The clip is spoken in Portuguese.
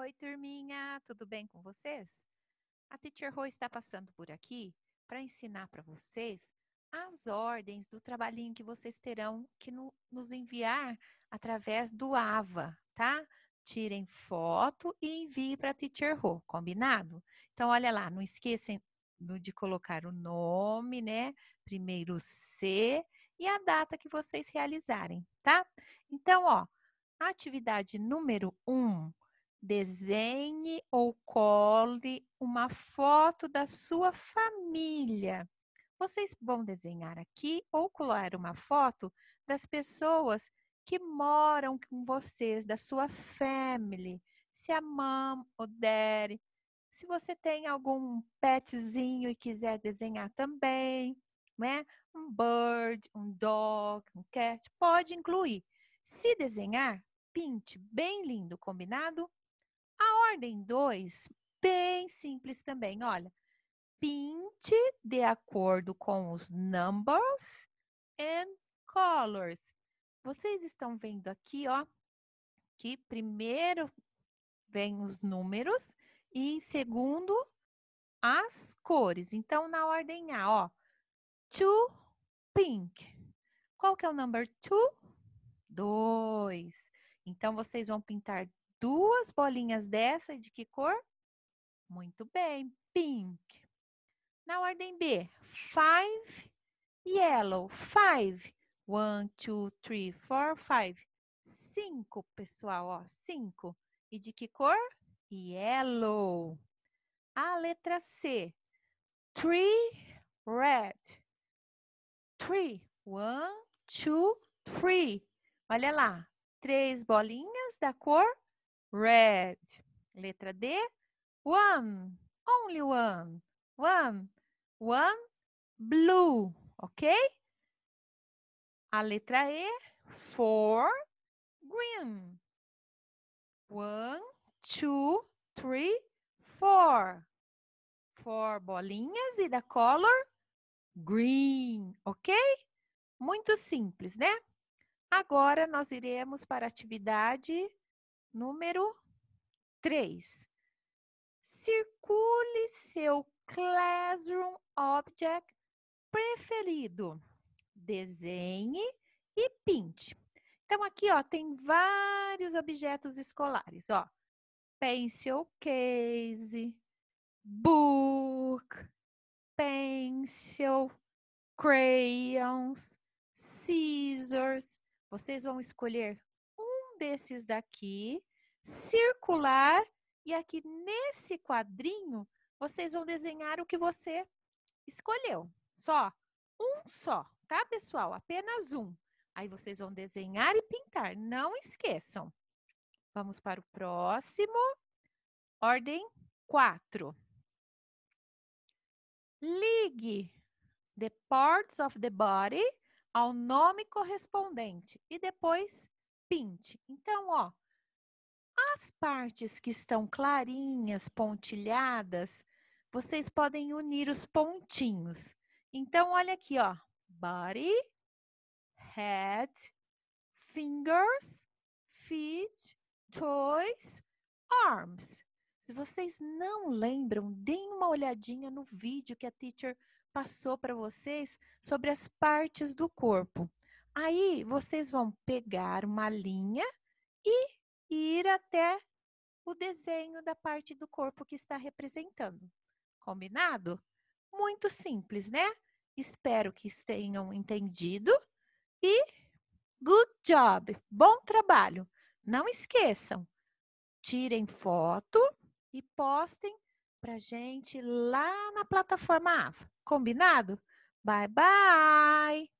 Oi, turminha, tudo bem com vocês? A Teacher Rô está passando por aqui para ensinar para vocês as ordens do trabalhinho que vocês terão que no, nos enviar através do AVA, tá? Tirem foto e enviem para a Teacher Rô, combinado? Então, olha lá, não esqueçam de colocar o nome, né? Primeiro C e a data que vocês realizarem, tá? Então, ó, atividade número 1. Um, Desenhe ou cole uma foto da sua família. Vocês vão desenhar aqui ou colar uma foto das pessoas que moram com vocês, da sua family. Se a mãe ou daddy, se você tem algum petzinho e quiser desenhar também, né? Um bird, um dog, um cat, pode incluir. Se desenhar, pinte bem lindo, combinado? ordem 2, bem simples também, olha. Pinte de acordo com os numbers and colors. Vocês estão vendo aqui, ó, que primeiro vem os números e em segundo as cores. Então, na ordem A, ó, two, pink. Qual que é o number two? Dois. Então, vocês vão pintar duas bolinhas dessa de que cor? Muito bem, pink. Na ordem B, five, yellow, five. One, two, three, four, five. Cinco, pessoal, ó, cinco. E de que cor? Yellow. A letra C, three, red. Three, one, two, three. Olha lá, três bolinhas da cor red. Letra D, one, only one, one, one, blue, ok? A letra E, four, green. One, two, three, four. Four bolinhas e da color green, ok? Muito simples, né? Agora nós iremos para a atividade número 3. Circule seu Classroom Object preferido. Desenhe e pinte. Então, aqui ó, tem vários objetos escolares. Ó. Pencil case, book, pencil, crayons, scissors. Vocês vão escolher desses daqui, circular, e aqui nesse quadrinho, vocês vão desenhar o que você escolheu. Só um só, tá, pessoal? Apenas um. Aí vocês vão desenhar e pintar, não esqueçam. Vamos para o próximo. Ordem 4. Ligue the parts of the body ao nome correspondente e depois pinte. Então, ó, as partes que estão clarinhas, pontilhadas, vocês podem unir os pontinhos. Então, olha aqui, ó. Body, head, fingers, feet, toys, arms. Se vocês não lembram, deem uma olhadinha no vídeo que a teacher passou para vocês sobre as partes do corpo. Aí vocês vão pegar uma linha e ir até o desenho da parte do corpo que está representando. Combinado? Muito simples, né? Espero que tenham entendido e good job, bom trabalho. Não esqueçam, tirem foto e postem para gente lá na plataforma AVA. Combinado? Bye bye!